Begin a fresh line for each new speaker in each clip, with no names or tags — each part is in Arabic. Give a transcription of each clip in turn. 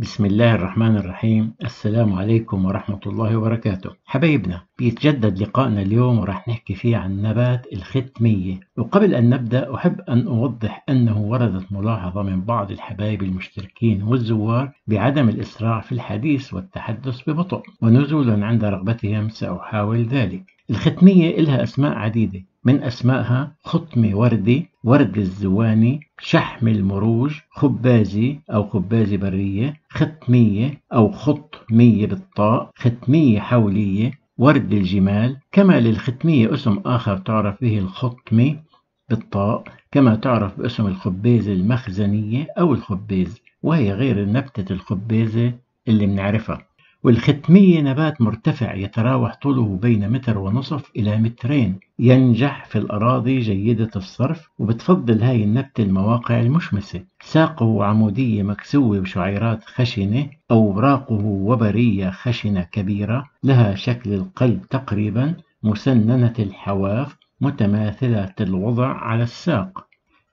بسم الله الرحمن الرحيم السلام عليكم ورحمة الله وبركاته حبايبنا بيتجدد لقائنا اليوم ورح نحكي فيه عن نبات الختمية وقبل أن نبدأ أحب أن أوضح أنه وردت ملاحظة من بعض الحبايب المشتركين والزوار بعدم الإسراع في الحديث والتحدث ببطء ونزولا عند رغبتهم سأحاول ذلك الختمية إلها أسماء عديدة من أسمائها ختمة وردي ورد الزواني شحم المروج خبازي أو خبازي برية ختمية أو خطمية بالطاء ختمية حولية ورد الجمال كما للختمية اسم آخر تعرف به الخطمة بالطاء كما تعرف باسم الخبازة المخزنية أو الخباز وهي غير النبتة الخبازة اللي بنعرفها والختمية نبات مرتفع يتراوح طوله بين متر ونصف إلى مترين ينجح في الأراضي جيدة الصرف وبتفضل هاي النبتة المواقع المشمسة ساقه عمودية مكسوة بشعيرات خشنة أوراقه وبرية خشنة كبيرة لها شكل القلب تقريبا مسننة الحواف متماثلة الوضع على الساق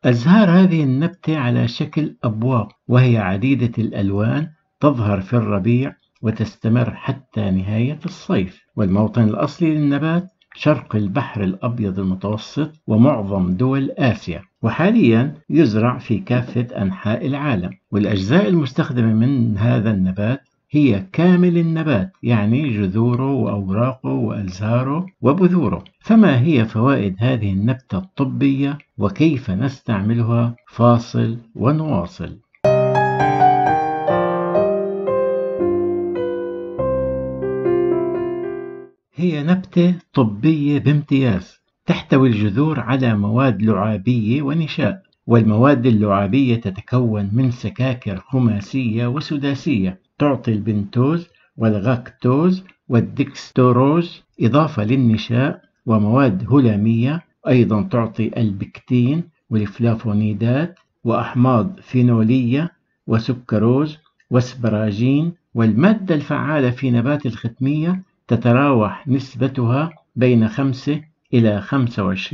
أزهار هذه النبتة على شكل أبواق وهي عديدة الألوان تظهر في الربيع وتستمر حتى نهاية الصيف والموطن الأصلي للنبات شرق البحر الأبيض المتوسط ومعظم دول آسيا وحاليا يزرع في كافة أنحاء العالم والأجزاء المستخدمة من هذا النبات هي كامل النبات يعني جذوره وأوراقه وأزهاره وبذوره فما هي فوائد هذه النبتة الطبية وكيف نستعملها فاصل ونواصل هي نبتة طبية بامتياز تحتوي الجذور على مواد لعابية ونشاء والمواد اللعابية تتكون من سكاكر خماسية وسداسية تعطي البنتوز والغاكتوز والدكستوروز إضافة للنشاء ومواد هلامية أيضا تعطي البكتين والفلافونيدات وأحماض فينولية وسكروز واسبراجين والمادة الفعالة في نبات الختمية تتراوح نسبتها بين 5 إلى 25%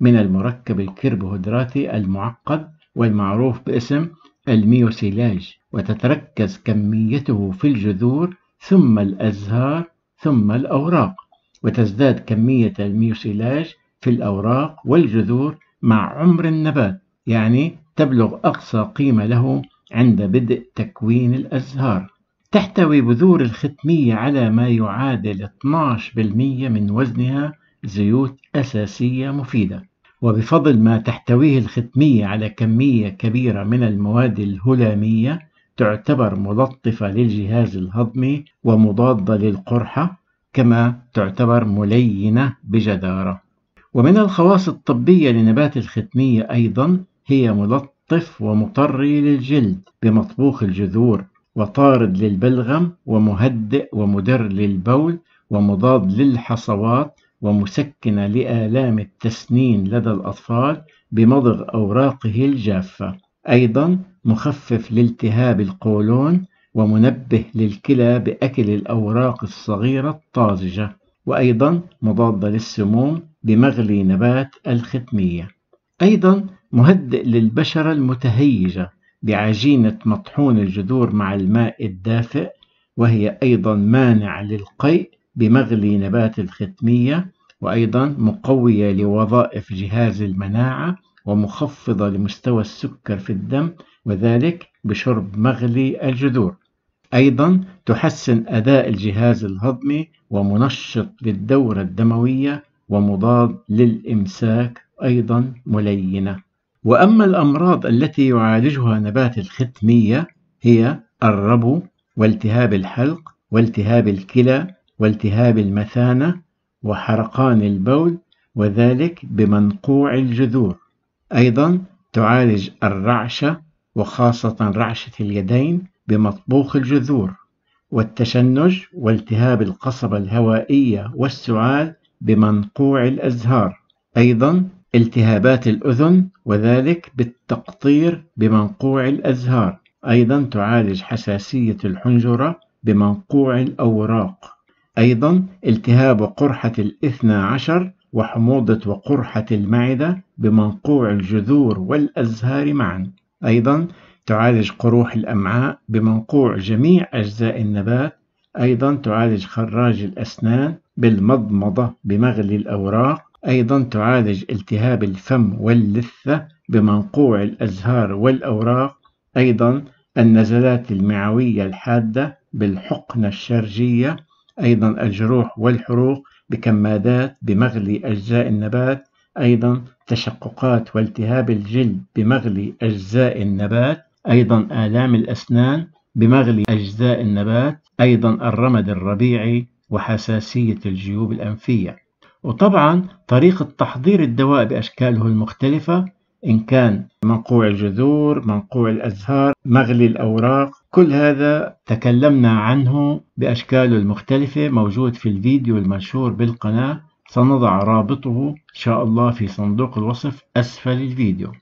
من المركب الكربوهيدراتي المعقد والمعروف باسم الميوسيلاج وتتركز كميته في الجذور ثم الأزهار ثم الأوراق وتزداد كمية الميوسيلاج في الأوراق والجذور مع عمر النبات يعني تبلغ أقصى قيمة له عند بدء تكوين الأزهار تحتوي بذور الختمية على ما يعادل 12% من وزنها زيوت أساسية مفيدة وبفضل ما تحتويه الختمية على كمية كبيرة من المواد الهلامية تعتبر ملطفة للجهاز الهضمي ومضادة للقرحة كما تعتبر ملينة بجدارة ومن الخواص الطبية لنبات الختمية أيضا هي ملطف ومطري للجلد بمطبوخ الجذور وطارد للبلغم ومهدئ ومدر للبول ومضاد للحصوات ومسكن لآلام التسنين لدى الأطفال بمضغ أوراقه الجافة أيضا مخفف لالتهاب القولون ومنبه للكلى بأكل الأوراق الصغيرة الطازجة وأيضا مضادة للسموم بمغلي نبات الختمية أيضا مهدئ للبشرة المتهيجة بعجينة مطحون الجذور مع الماء الدافئ وهي أيضا مانع للقيء بمغلي نبات الختمية وأيضا مقوية لوظائف جهاز المناعة ومخفضة لمستوى السكر في الدم وذلك بشرب مغلي الجذور أيضا تحسن أداء الجهاز الهضمي ومنشط للدورة الدموية ومضاد للإمساك أيضا ملينة وأما الأمراض التي يعالجها نبات الختمية هي الربو والتهاب الحلق والتهاب الكلى والتهاب المثانة وحرقان البول وذلك بمنقوع الجذور أيضا تعالج الرعشة وخاصة رعشة اليدين بمطبوخ الجذور والتشنج والتهاب القصبة الهوائية والسعال بمنقوع الأزهار أيضا التهابات الأذن وذلك بالتقطير بمنقوع الأزهار أيضا تعالج حساسية الحنجرة بمنقوع الأوراق أيضا التهاب قرحة الاثنى عشر وحموضة وقرحة المعدة بمنقوع الجذور والأزهار معا أيضا تعالج قروح الأمعاء بمنقوع جميع أجزاء النبات أيضا تعالج خراج الأسنان بالمضمضة بمغلي الأوراق أيضا تعالج التهاب الفم واللثة بمنقوع الأزهار والأوراق أيضا النزلات المعوية الحادة بالحقنة الشرجية أيضا الجروح والحروق بكمادات بمغلي أجزاء النبات أيضا تشققات والتهاب الجلد بمغلي أجزاء النبات أيضا آلام الأسنان بمغلي أجزاء النبات أيضا الرمد الربيعي وحساسية الجيوب الأنفية وطبعا طريقة تحضير الدواء بأشكاله المختلفة إن كان منقوع الجذور منقوع الأزهار مغلي الأوراق كل هذا تكلمنا عنه بأشكاله المختلفة موجود في الفيديو المنشور بالقناة سنضع رابطه إن شاء الله في صندوق الوصف أسفل الفيديو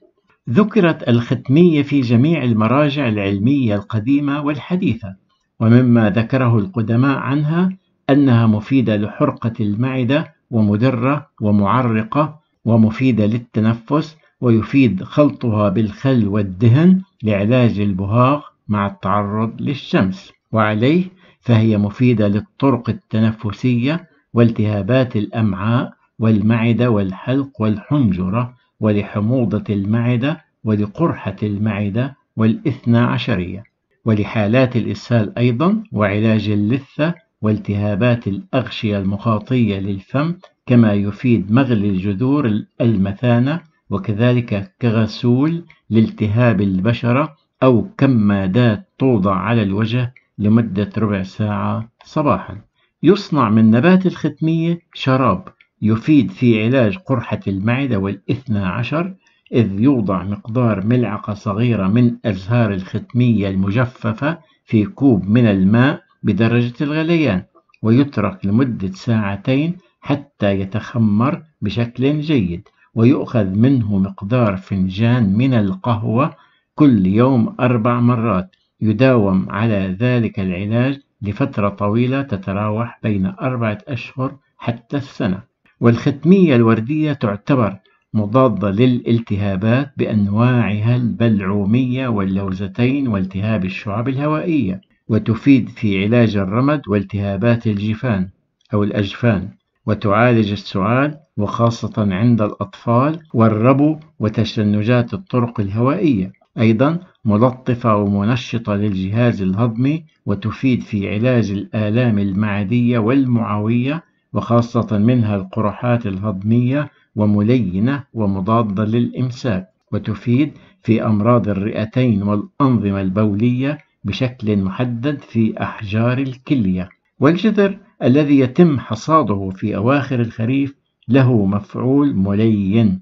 ذكرت الختمية في جميع المراجع العلمية القديمة والحديثة ومما ذكره القدماء عنها أنها مفيدة لحرقة المعدة ومدرة ومعرقة ومفيدة للتنفس ويفيد خلطها بالخل والدهن لعلاج البهاق مع التعرض للشمس وعليه فهي مفيدة للطرق التنفسية والتهابات الأمعاء والمعدة والحلق والحنجرة ولحموضة المعدة ولقرحة المعدة والإثنى عشرية ولحالات الإسهال أيضا وعلاج اللثة والتهابات الأغشية المخاطية للفم كما يفيد مغلي الجذور المثانة وكذلك كغسول لالتهاب البشرة أو كمادات توضع على الوجه لمدة ربع ساعة صباحا يصنع من نبات الختمية شراب يفيد في علاج قرحة المعدة والإثنى عشر إذ يوضع مقدار ملعقة صغيرة من أزهار الختمية المجففة في كوب من الماء بدرجة الغليان ويترك لمدة ساعتين حتى يتخمر بشكل جيد ويؤخذ منه مقدار فنجان من القهوة كل يوم أربع مرات يداوم على ذلك العلاج لفترة طويلة تتراوح بين أربعة أشهر حتى السنة والختمية الوردية تعتبر مضادة للالتهابات بأنواعها البلعومية واللوزتين والتهاب الشعب الهوائية وتفيد في علاج الرمد والتهابات الجفان أو الأجفان وتعالج السعال وخاصة عند الأطفال والربو وتشنجات الطرق الهوائية أيضا ملطفة ومنشطة للجهاز الهضمي وتفيد في علاج الآلام المعدية والمعوية وخاصة منها القرحات الهضمية وملينة ومضادة للإمساك وتفيد في أمراض الرئتين والأنظمة البولية بشكل محدد في أحجار الكلية والجذر الذي يتم حصاده في أواخر الخريف له مفعول ملين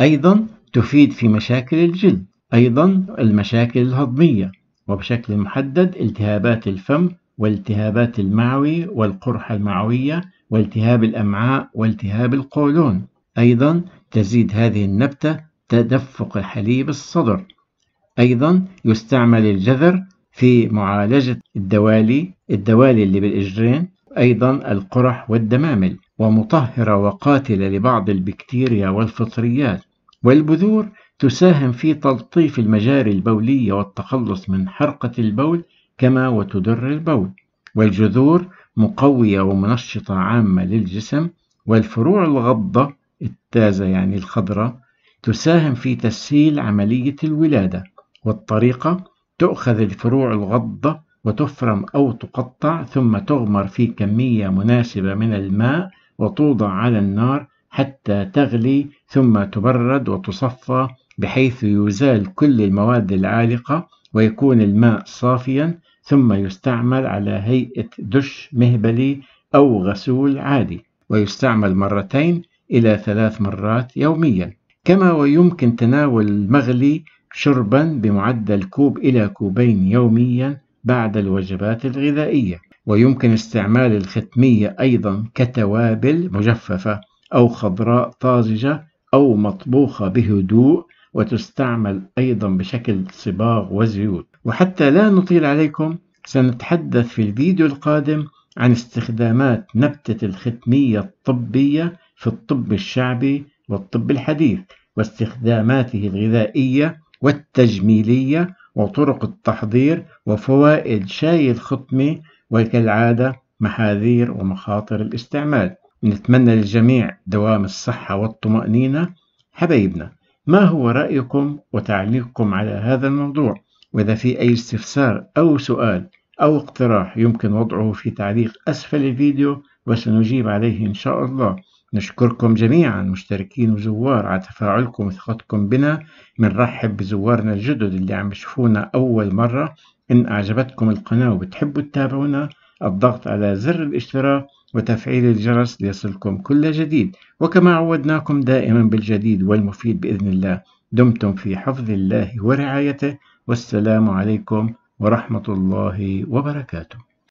أيضا تفيد في مشاكل الجلد أيضا المشاكل الهضمية وبشكل محدد التهابات الفم والتهابات المعوي والقرحة المعوية والتهاب الأمعاء والتهاب القولون أيضا تزيد هذه النبتة تدفق حليب الصدر أيضا يستعمل الجذر في معالجة الدوالي الدوالي اللي بالإجرين أيضا القرح والدمامل ومطهرة وقاتلة لبعض البكتيريا والفطريات والبذور تساهم في تلطيف المجاري البولية والتخلص من حرقة البول كما وتدر البول والجذور مقوية ومنشطة عامة للجسم والفروع الغضة التازة يعني الخضراء تساهم في تسهيل عملية الولادة والطريقة تؤخذ الفروع الغضة وتفرم أو تقطع ثم تغمر في كمية مناسبة من الماء وتوضع على النار حتى تغلي ثم تبرد وتصفى بحيث يزال كل المواد العالقة ويكون الماء صافيا ثم يستعمل على هيئة دش مهبلي أو غسول عادي ويستعمل مرتين إلى ثلاث مرات يوميا كما ويمكن تناول المغلي شربا بمعدل كوب إلى كوبين يوميا بعد الوجبات الغذائية ويمكن استعمال الختمية أيضا كتوابل مجففة أو خضراء طازجة أو مطبوخة بهدوء وتستعمل أيضا بشكل صباغ وزيوت وحتى لا نطيل عليكم سنتحدث في الفيديو القادم عن استخدامات نبتة الختمية الطبية في الطب الشعبي والطب الحديث واستخداماته الغذائية والتجميلية وطرق التحضير وفوائد شاي الختمي وكالعادة محاذير ومخاطر الاستعمال نتمنى للجميع دوام الصحة والطمأنينة حبايبنا ما هو رأيكم وتعليقكم على هذا الموضوع وإذا في أي استفسار أو سؤال أو اقتراح يمكن وضعه في تعليق أسفل الفيديو وسنجيب عليه إن شاء الله نشكركم جميعا مشتركين وزوار على تفاعلكم وثقتكم بنا بنرحب بزوارنا الجدد اللي عم يشوفونا أول مرة إن أعجبتكم القناة وبتحبوا تتابعونا الضغط على زر الاشتراك وتفعيل الجرس ليصلكم كل جديد وكما عودناكم دائما بالجديد والمفيد بإذن الله دمتم في حفظ الله ورعايته والسلام عليكم ورحمة الله وبركاته